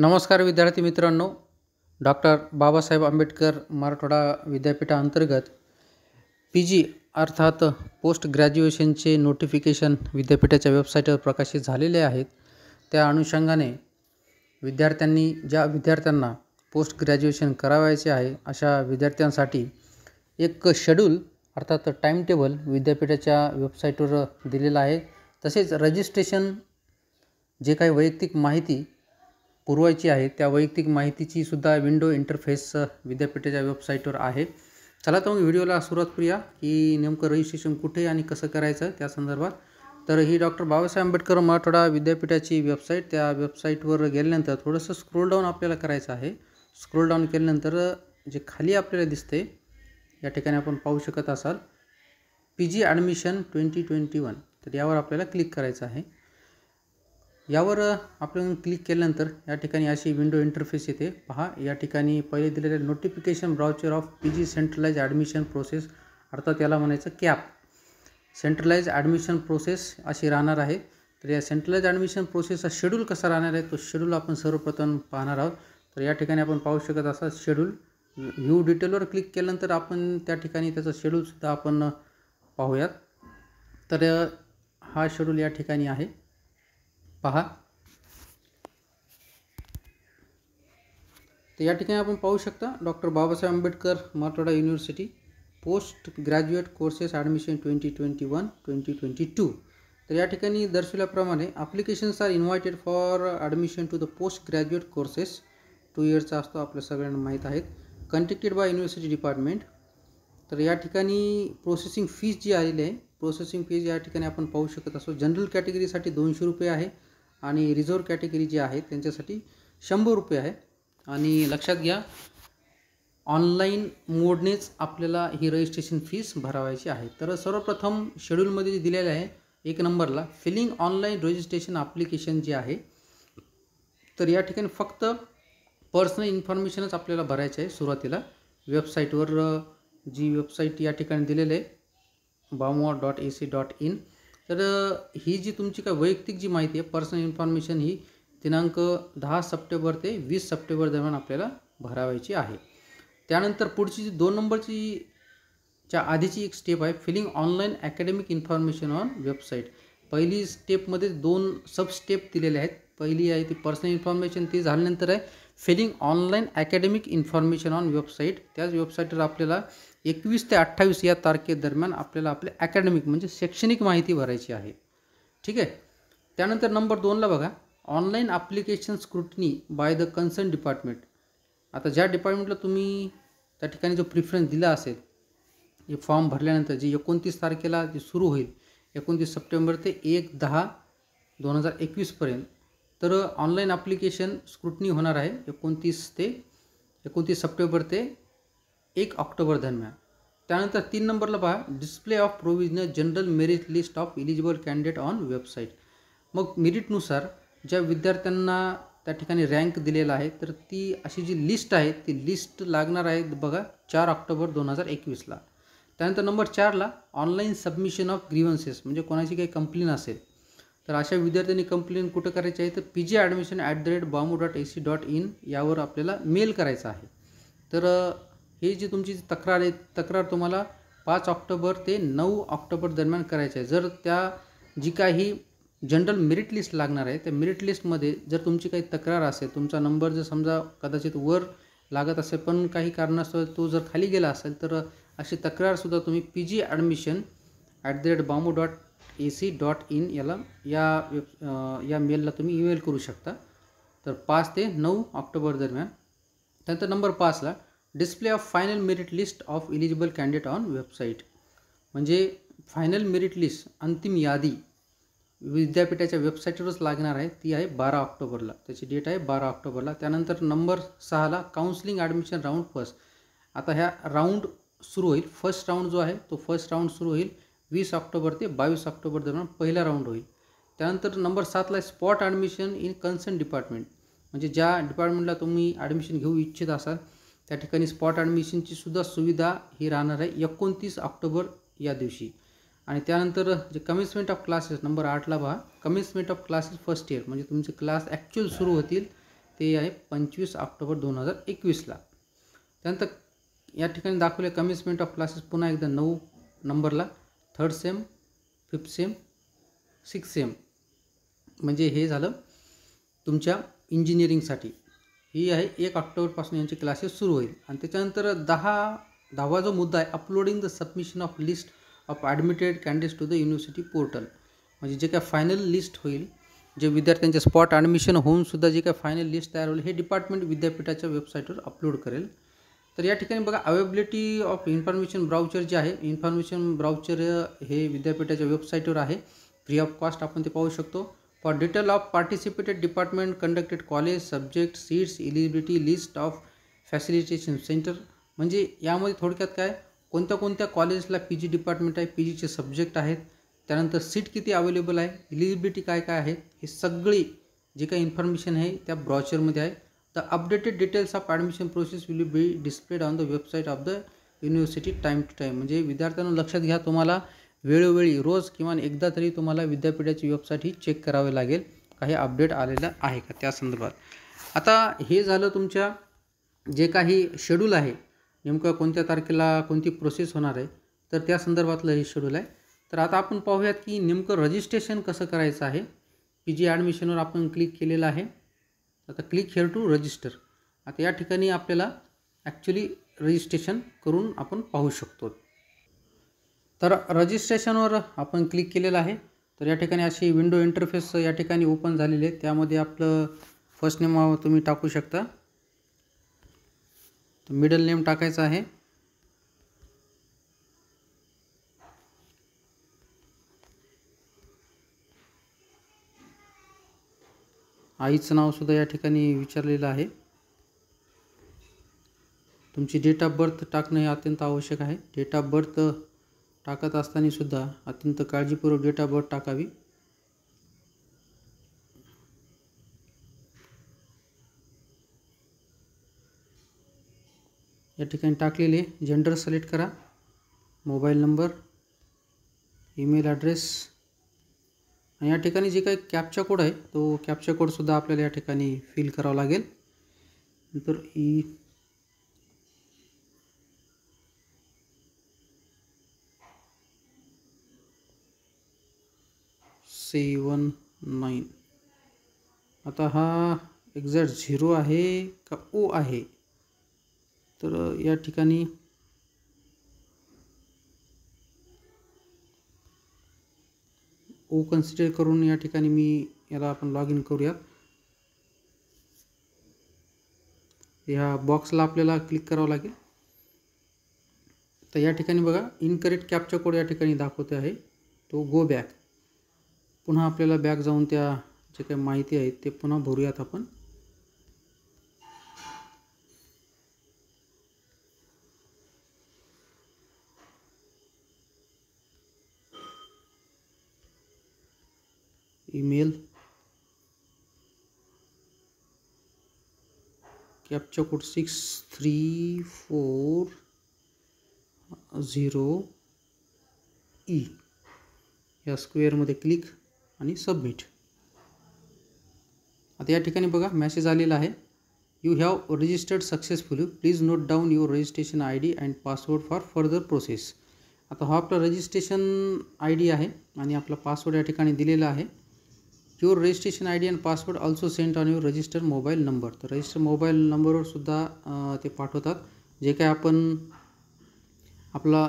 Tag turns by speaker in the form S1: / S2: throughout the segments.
S1: नमस्कार विद्यार्थी मित्रांनो डॉक्टर बाबासाहेब आंबेडकर मराठवाडा विद्यापीठाअंतर्गत पी जी अर्थात पोस्ट ग्रॅज्युएशनचे नोटिफिकेशन विद्यापीठाच्या वेबसाईटवर प्रकाशित झालेले आहेत त्या अनुषंगाने विद्यार्थ्यांनी ज्या विद्यार्थ्यांना पोस्ट ग्रॅज्युएशन करावायचे आहे अशा विद्यार्थ्यांसाठी एक शेड्यूल अर्थात टाईम टेबल विद्यापीठाच्या वेबसाईटवर दिलेला आहे तसेच रजिस्ट्रेशन जे काही वैयक्तिक माहिती पुरवायची आहे त्या वैयक्तिक माहितीची सुद्धा विंडो इंटरफेस विद्यापीठाच्या वेबसाईटवर आहे चला तर मग व्हिडिओला सुरुवात करूया की नेमकं रजिस्ट्रेशन कुठे आणि कसं करायचं त्या संदर्भात तर ही डॉक्टर बाबासाहेब आंबेडकर मराठवाडा विद्यापीठाची वेबसाईट त्या वेबसाईटवर गेल्यानंतर थोडंसं स्क्रोल डाऊन आपल्याला करायचं आहे स्क्रोल डाऊन केल्यानंतर जे खाली आपल्याला दिसते या ठिकाणी आपण पाहू शकत असाल P G admission twenty twenty one तर यावर आपल्याला क्लिक करायचं आहे यावर आपण क्लिक केल्यानंतर या ठिकाणी अशी विंडो इंटरफेस येते पहा या ठिकाणी पहिले दिलेले notification brochure of P G centralise admission process अर्थात याला म्हणायचं कॅप सेंट्रलाइज ॲडमिशन प्रोसेस अशी राहणार आहे तर या सेंट्रलाइज ॲडमिशन प्रोसेसचा शेड्यूल कसा राहणार आहे तो शेड्यूल आपण सर्वप्रथम पाहणार आहोत तर या ठिकाणी आपण पाहू शकत असा शेड्यूल व्ह्यू डिटेलवर क्लिक केल्यानंतर आपण त्या ठिकाणी त्याचा शेड्यूलसुद्धा आपण पाहूयात तर हा शेड्यूल या ठिकाणी आहे पहा तो या ठिकाणी आपण पाहू शकता doctor Babasaheb Ambedkar Marathwada university post graduate courses admission twenty twenty one twenty twenty two तो या ठिकाणी दर्शविल्याप्रमाणे applications are invited for admission to the post graduate courses two इयरचा असतो आपल्या सगळ्यांना माहीत आहेत कन्टेक्टेड बाय यूनिवर्सिटी डिपार्टमेंट तो या प्रोसेसिंग फीस जी आई है प्रोसेसिंग फीज यठिका अपन पहू शको जनरल कैटेगरी दोनशे रुपये है आणि रिझर्व कॅटेगरी जी आहे त्यांच्यासाठी शंभर रुपये आहे आणि लक्षात घ्या ऑनलाईन मोडनेच आपल्याला ही रजिस्ट्रेशन फीस भरावायची आहे तर सर्वप्रथम शेड्यूलमध्ये जे दिलेलं आहे एक नंबरला फिलिंग ऑनलाईन रजिस्ट्रेशन ॲप्लिकेशन जे आहे तर या ठिकाणी फक्त पर्सनल इन्फॉर्मेशनच आपल्याला भरायचं आहे सुरुवातीला वेबसाईटवर जी वेबसाईट या ठिकाणी दिलेलं आहे BAMU dot A C dot in तर ही जी तुमची काय वैयक्तिक जी माहिती आहे पर्सनल इन्फॉर्मेशन ही दिनांक दहा सप्टेंबर ते वीस सप्टेंबर दरम्यान आपल्याला भरावायची आहे त्यानंतर पुढची जी दोन नंबरची च्या आधीची एक स्टेप आहे filling online academic information on website पहिली स्टेपमध्ये दोन सब स्टेप दिलेल्या आहेत पहिली आहे ती पर्सनल इन्फॉर्मेशन ती झाल्यानंतर आहे filling online academic information on website त्याच वेबसाईटवर आपल्याला एकवीस ते अठ्ठावीस या तारखेदरम्यान आपल्याला आपले अकॅडमिक म्हणजे शैक्षणिक माहिती भरायची आहे ठीक आहे त्यानंतर नंबर दोनला बघा online application scrutiny by the concern department आता ज्या डिपार्टमेंटला तुम्ही त्या ठिकाणी जो प्रिफरन्स दिला असेल हे फॉर्म भरल्यानंतर जी एकोणतीस तारखेला जे सुरू होईल एकोणतीस सप्टेंबर ते एक दहा दोन हजार एकवीसपर्यंत तर ऑनलाईन ॲप्लिकेशन स्क्रुटनी होणार आहे एकोणतीस ते एकोणतीस सप्टेंबर ते एक ऑक्टोबर दरम्यान त्यानंतर तीन नंबरला पहा display of provisional general merit list of eligible candidate on website मग मेरिटनुसार ज्या विद्यार्थ्यांना त्या ठिकाणी रँक दिलेला आहे तर ती अशी जी लिस्ट आहे ती लिस्ट लागणार आहे बघा चार ऑक्टोबर दोन हजार एकवीसला त्यानंतर नंबर चारला ऑनलाईन सबमिशन ऑफ ग्रीवन्सेस म्हणजे कोणाची काही कंप्लेन असेल तर अशा विद्यार्थ्यांनी कंप्लेंट कुठं करायची आहे तर P G admission at the rate BAMU dot A C dot in यावर आपल्याला मेल करायचा आहे तर हे जी तुमची तक्रार आहे तक्रार तुम्हाला पाच ऑक्टोबर ते नऊ ऑक्टोबर दरम्यान करायची आहे जर त्या जी काही जनरल मेरिट लिस्ट लागणार आहे त्या मेरिट लिस्टमध्ये जर तुमची काही तक्रार असेल तुमचा नंबर जर समजा कदाचित वर लागत असेल पण काही कारणास्तव तो जर खाली गेला असेल तर अशी तक्रारसुद्धा तुम्ही P G admission at the rate BAMU dot A C dot in याला या वेब या मेलला तुम्ही ईमेल करू शकता तर पाच ते नऊ ऑक्टोबर दरम्यान त्यानंतर नंबर पाचला display of final merit list of eligible candidate on website म्हणजे फायनल मेरिट लिस्ट अंतिम यादी विद्यापीठाच्या वेबसाईटवरच लागणार आहे ती आहे बारा ऑक्टोबरला त्याची डेट आहे बारा ऑक्टोबरला त्यानंतर नंबर सहाला काउन्सिलिंग ॲडमिशन राऊंड फर्स्ट आता ह्या राऊंड सुरू होईल फर्स्ट राऊंड जो आहे तो फर्स्ट राऊंड सुरू होईल वीस ऑक्टोबर ते बावीस ऑक्टोबर दरम्यान पहिला राऊंड होईल त्यानंतर नंबर सातला आहे spot admission in concern department म्हणजे ज्या डिपार्टमेंटला तुम्ही ॲडमिशन घेऊ इच्छित असाल त्या ठिकाणी स्पॉट ॲडमिशनची सुद्धा सुविधा ही राहणार आहे एकोणतीस ऑक्टोबर या दिवशी आणि त्यानंतर जे कमिन्समेंट ऑफ क्लासेस नंबर आठला पहा commencement of classes first year म्हणजे तुमचे क्लास ॲक्च्युअल सुरू होतील ते आहे पंचवीस ऑक्टोबर दोन हजार एकवीसला त्यानंतर या ठिकाणी दाखवले कमिन्समेंट ऑफ क्लासेस पुन्हा एकदा नऊ नंबरला third sem fifth sem six sem म्हणजे हे झालं तुमच्या इंजिनिअरिंगसाठी ही आहे एक ऑक्टोबरपासून यांचे क्लासेस सुरू होईल आणि त्याच्यानंतर दहा दहावा जो मुद्दा आहे uploading the submission of list of admitted candidates to the university portal म्हणजे जे काय फायनल लिस्ट होईल जे विद्यार्थ्यांचे स्पॉट ॲडमिशन होऊनसुद्धा जे काय फायनल लिस्ट तयार होईल हे डिपार्टमेंट विद्यापीठाच्या वेबसाईटवर अपलोड करेल तर या ठिकाणी बघा अवेबिलिटी ऑफ इन्फॉर्मेशन ब्राउचर जे आहे इन्फॉर्मेशन ब्राउचर हे विद्यापीठाच्या वेबसाईटवर आहे फ्री ऑफ कॉस्ट आपण ते पाहू शकतो for detail of participated department conducted college subject seats eligibility list of facilitation centre म्हणजे यामध्ये थोडक्यात काय कोणत्या कोणत्या कॉलेजला पी जी डिपार्टमेंट आहे पी जीचे सब्जेक्ट आहेत त्यानंतर सीट किती अवेलेबल आहे इलिजिबिलिटी काय काय आहे हे सगळी जी काही इन्फॉर्मेशन आहे त्या ब्रॉचरमध्ये आहे The updated details of admission process will be displayed on the website of the university time to time म्हणजे विद्यार्थ्यांना लक्षात घ्या तुम्हाला वेळोवेळी रोज किमान एकदा तरी तुम्हाला विद्यापीठाची वेबसाईट ही चेक करावी लागेल काही अपडेट आलेलं आहे का त्या संदर्भात आता हे झालं तुमच्या जे काही शेड्यूल आहे नेमकं कोणत्या तारखेला कोणती प्रोसेस होणार आहे तर त्या संदर्भातलं हे शेड्यूल आहे तर आता आपण पाहूयात की नेमकं रजिस्ट्रेशन कसं करायचं आहे की जी ॲडमिशनवर आपण क्लिक केलेलं आहे आता क्लिक हेअर टू रजिस्टर आता या ठिकाणी आपल्याला ॲक्च्युली रजिस्ट्रेशन करून आपण पाहू शकतो तर रजिस्ट्रेशनवर आपण क्लिक केलेलं आहे तर या ठिकाणी अशी विंडो इंटरफेस या ठिकाणी ओपन झालेली आहे त्यामध्ये आपलं फर्स्ट नेम तुम्ही टाकू शकता तर मिडल नेम टाकायचं आहे आईचं नावसुद्धा या ठिकाणी विचारलेलं आहे तुमची डेट ऑफ बर्थ टाकणं हे अत्यंत आवश्यक आहे डेट ऑफ बर्थ टाकत असतानासुद्धा अत्यंत काळजीपूर्वक डेट ऑफ बर्थ टाकावी या ठिकाणी टाकलेले जेंडर सिलेक्ट करा मोबाईल नंबर ईमेल ॲड्रेस या ठिकाणी जे काही कॅपचा कोड आहे तो कॅपचा कोडसुद्धा आपल्याला या ठिकाणी फिल करावा लागेल नंतर ई सेवन नाईन आता हा एक्झॅक्ट झिरो आहे का ओ आहे तर या ठिकाणी ओ कन्सिडर करून मी लॉग इन करू ह्या बॉक्सला अपने क्लिक कराव लगे तो यह ठिकाणी इनकरेक्ट कैप्चर कोड यह दाखोते है तो गो बैक पुनः अपने बैक जाऊन त्या जे काही महती है ते पुनः भरूयात अपन email captcha code six three four zero E या स्क्वेअरमध्ये क्लिक आणि सबमिट आता या ठिकाणी बघा मॅसेज आलेला आहे you have registered successfully please note down your registration I D and password for further process आता हा आपला रजिस्ट्रेशन आय डी आहे आणि आपला पासवर्ड या ठिकाणी दिलेला आहे your registration I D and password also sent on your registered mobile number तर रजिस्टर मोबाईल नंबरवर सुद्धा ते पाठवतात जे काय आपण आपला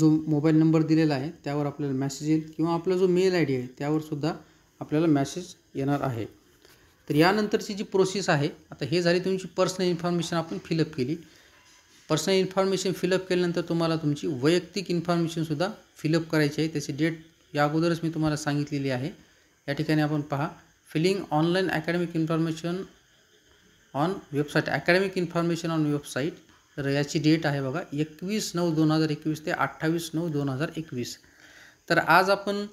S1: जो मोबाईल नंबर दिलेला आहे त्यावर आपल्याला मॅसेज येईल किंवा आपला जो मेल आय डी आहे त्यावरसुद्धा आपल्याला मॅसेज येणार आहे तर यानंतरची जी प्रोसेस आहे आता हे झाली तुमची पर्सनल इन्फॉर्मेशन आपण फिलअप केली पर्सनल इन्फॉर्मेशन फिलअप केल्यानंतर तुम्हाला तुमची वैयक्तिक इन्फॉर्मेशनसुद्धा फिलअप करायची आहे त्याची डेट या अगोदरच मी तुम्हाला सांगितलेली आहे या ठिकाणी आपण पहा filling online academic information on website academic information on website तर याची डेट आहे बघा एकवीस नऊ दोन हजार एकवीस ते अठ्ठावीस नऊ दोन हजार एकवीस तर आज आपण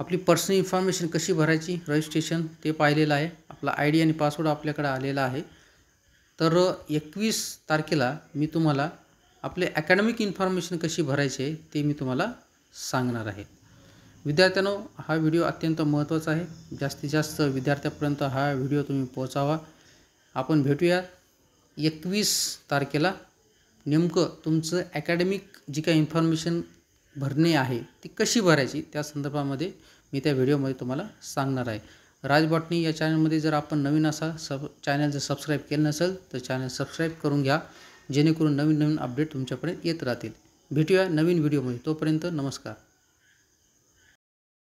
S1: आपली पर्सनल इन्फॉर्मेशन कशी भरायची रजिस्ट्रेशन ते पाहिलेलं आहे आपला आय डी आणि पासवर्ड आपल्याकडे आलेला आहे तर एकवीस तारखेला मी तुम्हाला आपले अकॅडमिक इन्फॉर्मेशन कशी भरायचे ते मी तुम्हाला सांगणार आहे विद्यार्थ्यांनो हा व्हिडिओ अत्यंत महत्त्वाचा आहे जास्तीत जास्त विद्यार्थ्यापर्यंत हा व्हिडिओ तुम्ही पोचावा आपण भेटूया एकवीस तारखेला नेमकं तुमचं अकॅडमिक जी काही इन्फॉर्मेशन भरणे आहे ती कशी भरायची त्या संदर्भामध्ये मी त्या व्हिडिओमध्ये तुम्हाला सांगणार आहे राजबॉटनी या चॅनलमध्ये जर आपण नवीन असा सब चॅनल जर सबस्क्राईब केलं नसेल तर चॅनल सबस्क्राईब करून घ्या जेणेकरून नवीन नवीन अपडेट तुमच्यापर्यंत येत राहतील भेटूया नवीन व्हिडिओमध्ये तोपर्यंत नमस्कार